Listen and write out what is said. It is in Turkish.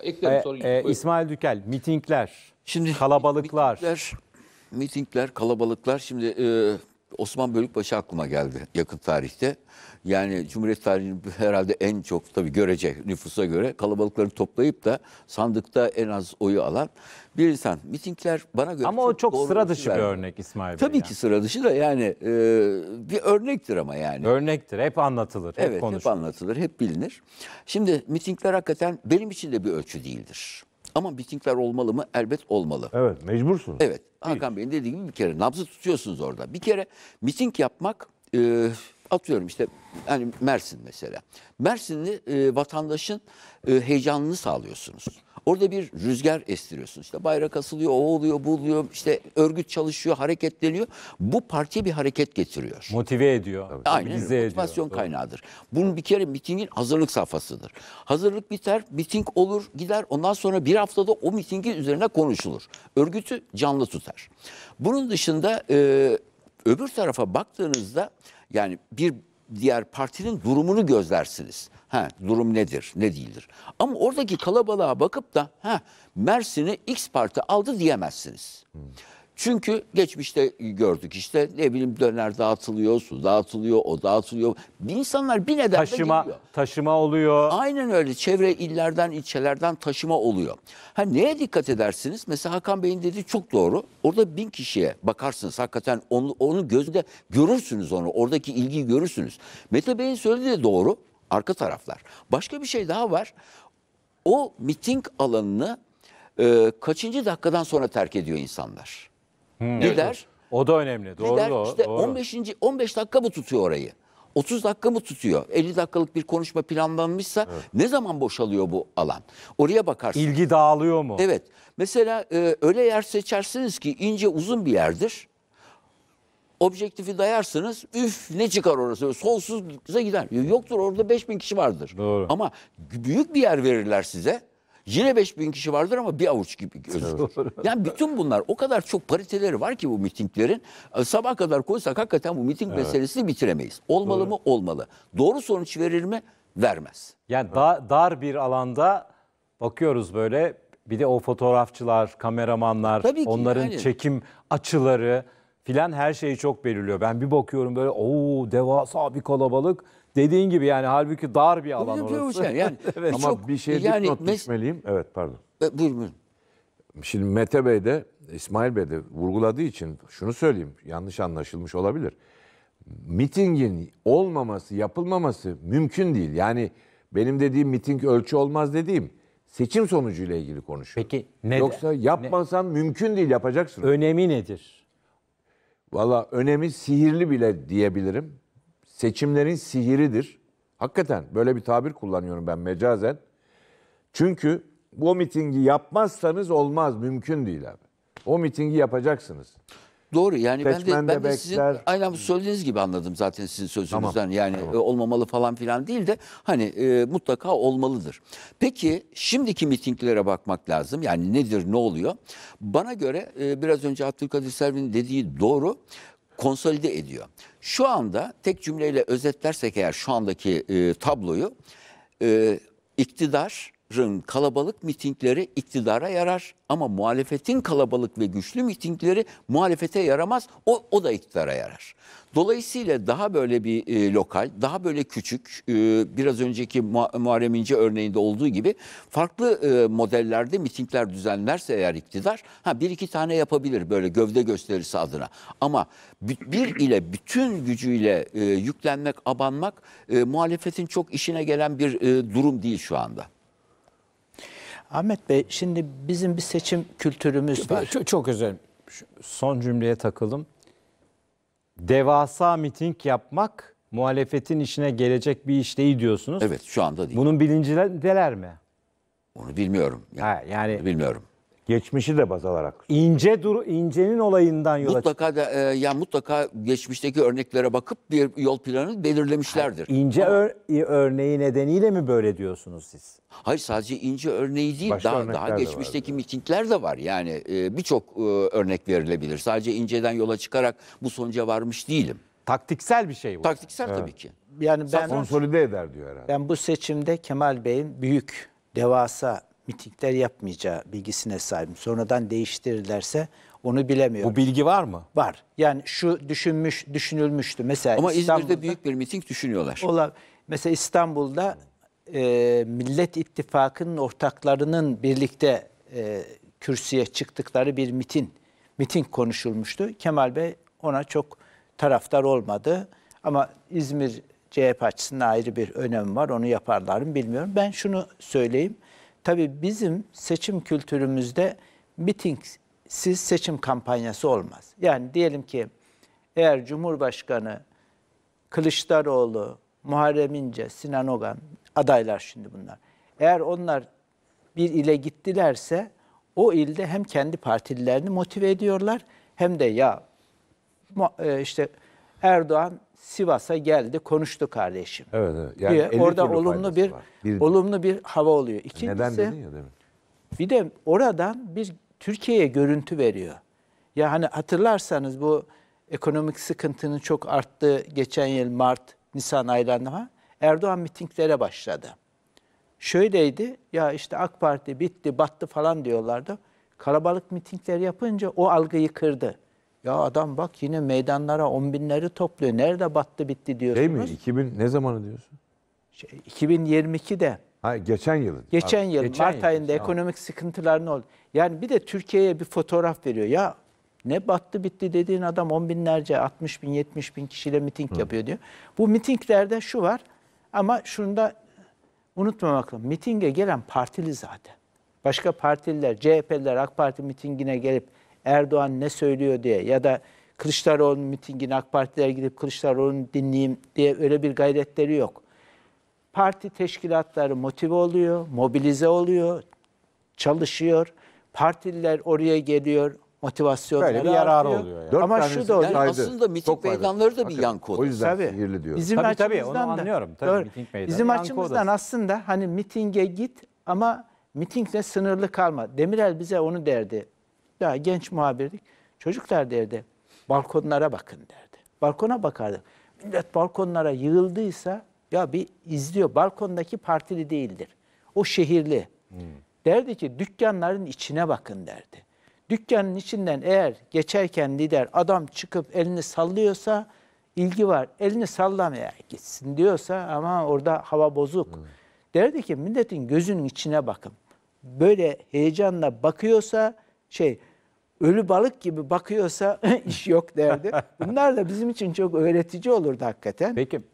eklerim E, e İsmail Dükel, mitingler, Şimdi kalabalıklar. Mitingler, mitingler kalabalıklar. Şimdi e, Osman Bölükbaşı aklıma geldi yakın tarihte. Yani Cumhuriyet tarihinin herhalde en çok tabii görecek nüfusa göre kalabalıkları toplayıp da sandıkta en az oyu alan bir insan. Mitingler bana göre Ama çok o çok doğru sıra dışı bir vermiyor. örnek İsmail Bey. Tabii yani. ki sıra dışı da yani e, bir örnektir ama yani. Örnektir. Hep anlatılır. Hep evet konuşulur. hep anlatılır. Hep bilinir. Şimdi mitingler hakikaten benim için de bir ölçü değildir. Ama mitingler olmalı mı? Elbet olmalı. Evet mecbursun. Evet. Hakan Bey'in dediği gibi bir kere nabzı tutuyorsunuz orada. Bir kere miting yapmak e, atıyorum işte yani Mersin mesela. Mersinli e, vatandaşın e, heyecanını sağlıyorsunuz. Orada bir rüzgar estiriyorsun. İşte bayrak asılıyor, o oluyor, bu oluyor. İşte örgüt çalışıyor, hareketleniyor. Bu partiye bir hareket getiriyor. Motive ediyor. Tabii. Aynen. Motivasyon ediyor. kaynağıdır. Bunun bir kere mitingin hazırlık safhasıdır. Hazırlık biter, miting olur, gider. Ondan sonra bir haftada o mitingin üzerine konuşulur. Örgütü canlı tutar. Bunun dışında e, öbür tarafa baktığınızda yani bir diğer partinin durumunu gözlersiniz. Ha, durum nedir, ne değildir. Ama oradaki kalabalığa bakıp da ha, Mersin'i X parti aldı diyemezsiniz. Hmm. Çünkü geçmişte gördük işte ne bileyim döner dağıtılıyor, su dağıtılıyor, o dağıtılıyor. Bir insanlar bir nedenle taşıma, geliyor. Taşıma oluyor. Aynen öyle çevre illerden ilçelerden taşıma oluyor. Ha neye dikkat edersiniz? Mesela Hakan Bey'in dediği çok doğru. Orada bin kişiye bakarsınız hakikaten onu, onu gözde görürsünüz onu oradaki ilgiyi görürsünüz. Mete Bey'in söylediği de doğru arka taraflar. Başka bir şey daha var. O miting alanını e, kaçıncı dakikadan sonra terk ediyor insanlar. Hmm. Lider O da önemli. Doğru. Lider doğru, işte doğru. 15. 15 dakika mı tutuyor orayı? 30 dakika mı tutuyor? 50 dakikalık bir konuşma planlanmışsa evet. ne zaman boşalıyor bu alan? Oraya bakarsın. İlgi dağılıyor mu? Evet. Mesela e, öyle yer seçersiniz ki ince uzun bir yerdir objektifi dayarsınız üf ne çıkar orası solsuza gider. Yoktur orada 5000 kişi vardır. Doğru. Ama büyük bir yer verirler size. Yine 5000 kişi vardır ama bir avuç gibi gözükür. yani bütün bunlar o kadar çok pariteleri var ki bu mitinglerin. E, Sabah kadar koysak hakikaten bu miting evet. meselesini bitiremeyiz. Olmalı Doğru. mı? Olmalı. Doğru sonuç verir mi? Vermez. Yani evet. da, dar bir alanda bakıyoruz böyle bir de o fotoğrafçılar, kameramanlar, onların yani. çekim açıları filan her şeyi çok belirliyor. Ben bir bakıyorum böyle ooo devasa bir kalabalık. Dediğin gibi yani halbuki dar bir alan Tabii, orası. Şey, yani evet. Ama çok, bir şey yani, not düşmeliyim. Evet pardon. E, buyurun buyurun. Şimdi Mete Bey de İsmail Bey de vurguladığı için şunu söyleyeyim yanlış anlaşılmış olabilir. Mitingin olmaması, yapılmaması mümkün değil. Yani benim dediğim miting ölçü olmaz dediğim seçim sonucuyla ilgili konuşuyorum. Peki ne? Yoksa yapmasan ne? mümkün değil yapacaksın. Önemi nedir? Valla önemi sihirli bile diyebilirim. Seçimlerin sihiridir. Hakikaten böyle bir tabir kullanıyorum ben mecazen. Çünkü bu mitingi yapmazsanız olmaz, mümkün değil abi. O mitingi yapacaksınız. Doğru yani ben de, Seçmen de ben de sizin aynen söylediğiniz gibi anladım zaten sizin sözünüzden. Tamam, Yani tamam. E, olmamalı falan filan değil de hani e, mutlaka olmalıdır. Peki şimdiki mitinglere bakmak lazım. Yani nedir ne oluyor? Bana göre e, biraz önce Abdülkadir Selvi'nin dediği doğru konsolide ediyor. Şu anda tek cümleyle özetlersek eğer şu andaki e, tabloyu e, iktidar kalabalık mitingleri iktidara yarar ama muhalefetin kalabalık ve güçlü mitingleri muhalefete yaramaz. O, o da iktidara yarar. Dolayısıyla daha böyle bir e, lokal, daha böyle küçük, e, biraz önceki Muharrem İnce örneğinde olduğu gibi farklı e, modellerde mitingler düzenlerse eğer iktidar, ha bir iki tane yapabilir böyle gövde gösterisi adına. Ama bir ile bütün gücüyle e, yüklenmek, abanmak e, muhalefetin çok işine gelen bir e, durum değil şu anda. Ahmet Bey şimdi bizim bir seçim kültürümüz var. Çok, çok özel. Son cümleye takalım. Devasa miting yapmak muhalefetin işine gelecek bir iş değil diyorsunuz. Evet şu anda değil. Bunun bilincindeler mi? Onu bilmiyorum. Yani, ha, yani bilmiyorum. Geçmişi de baz alarak. İnce dur incenin olayından yola mutlaka da e, yani mutlaka geçmişteki örneklere bakıp bir yol planı belirlemişlerdir. İnce ör- örneği nedeniyle mi böyle diyorsunuz siz? Hayır sadece ince örneği değil Başka daha örnekler daha de geçmişteki mitingler de var. Yani e, birçok e, örnek verilebilir. Sadece inceden yola çıkarak bu sonuca varmış değilim. Taktiksel bir şey bu. Taktiksel tabii ki. Yani ben Konsolide eder diyor herhalde. ben bu seçimde Kemal Bey'in büyük, devasa mitingler yapmayacağı bilgisine sahibim. Sonradan değiştirirlerse onu bilemiyorum. Bu bilgi var mı? Var. Yani şu düşünmüş, düşünülmüştü. Mesela Ama İzmir'de büyük bir miting düşünüyorlar. Ola, mesela İstanbul'da e, Millet İttifakı'nın ortaklarının birlikte e, kürsüye çıktıkları bir miting, miting konuşulmuştu. Kemal Bey ona çok taraftar olmadı. Ama İzmir CHP açısından ayrı bir önem var. Onu yaparlar mı bilmiyorum. Ben şunu söyleyeyim. Tabii bizim seçim kültürümüzde mitingsiz seçim kampanyası olmaz. Yani diyelim ki eğer Cumhurbaşkanı Kılıçdaroğlu, Muharrem İnce, Sinan Ogan adaylar şimdi bunlar. Eğer onlar bir ile gittilerse o ilde hem kendi partililerini motive ediyorlar hem de ya e, işte Erdoğan Sivas'a geldi, konuştu kardeşim. Evet, evet. Yani diye. Orada olumlu bir, Bir- olumlu bir hava oluyor. E İkincisi Neden dedin ya demin? bir de oradan bir Türkiye'ye görüntü veriyor. Ya hani hatırlarsanız bu ekonomik sıkıntının çok arttığı geçen yıl Mart, Nisan aylarında falan Erdoğan mitinglere başladı. Şöyleydi ya işte AK Parti bitti, battı falan diyorlardı. Kalabalık mitingler yapınca o algıyı kırdı. Ya adam bak yine meydanlara on binleri topluyor. Nerede battı bitti diyorsunuz. Değil şey mi? 2000 ne zamanı diyorsun? Şey, 2022'de. Hayır geçen yılın. Geçen yıl geçen Mart yıl. ayında tamam. ekonomik sıkıntılar ne oldu? Yani bir de Türkiye'ye bir fotoğraf veriyor. Ya ne battı bitti dediğin adam on binlerce 60 bin 70 bin kişiyle miting Hı. yapıyor diyor. Bu mitinglerde şu var ama şunu da unutmamak lazım. Mitinge gelen partili zaten. Başka partililer, CHP'liler AK Parti mitingine gelip Erdoğan ne söylüyor diye ya da Kılıçdaroğlu'nun mitingine AK Partiler gidip Kılıçdaroğlu'nu dinleyeyim diye öyle bir gayretleri yok. Parti teşkilatları motive oluyor, mobilize oluyor, çalışıyor. Partililer oraya geliyor, motivasyonları Böyle bir yarar artıyor. oluyor. Yani. Ama şu da yani aslında miting Çok meydanları da bir Hakikaten. yan kod. O yüzden Tabii. sihirli diyorum. Bizim Tabii, tabii, açımızdan onu da- anlıyorum. Tabii, miting meydanı, Bizim açımızdan odası. aslında hani mitinge git ama mitingle sınırlı kalma. Demirel bize onu derdi. Daha genç muhabirdik. Çocuklar derdi balkonlara bakın derdi. Balkona bakardı. Millet balkonlara yığıldıysa ya bir izliyor. Balkondaki partili değildir. O şehirli. Hmm. Derdi ki dükkanların içine bakın derdi. Dükkanın içinden eğer geçerken lider adam çıkıp elini sallıyorsa ilgi var. Elini sallamaya gitsin diyorsa ama orada hava bozuk. Hmm. Derdi ki milletin gözünün içine bakın. Böyle heyecanla bakıyorsa şey ölü balık gibi bakıyorsa iş yok derdi. Bunlar da bizim için çok öğretici olurdu hakikaten. Peki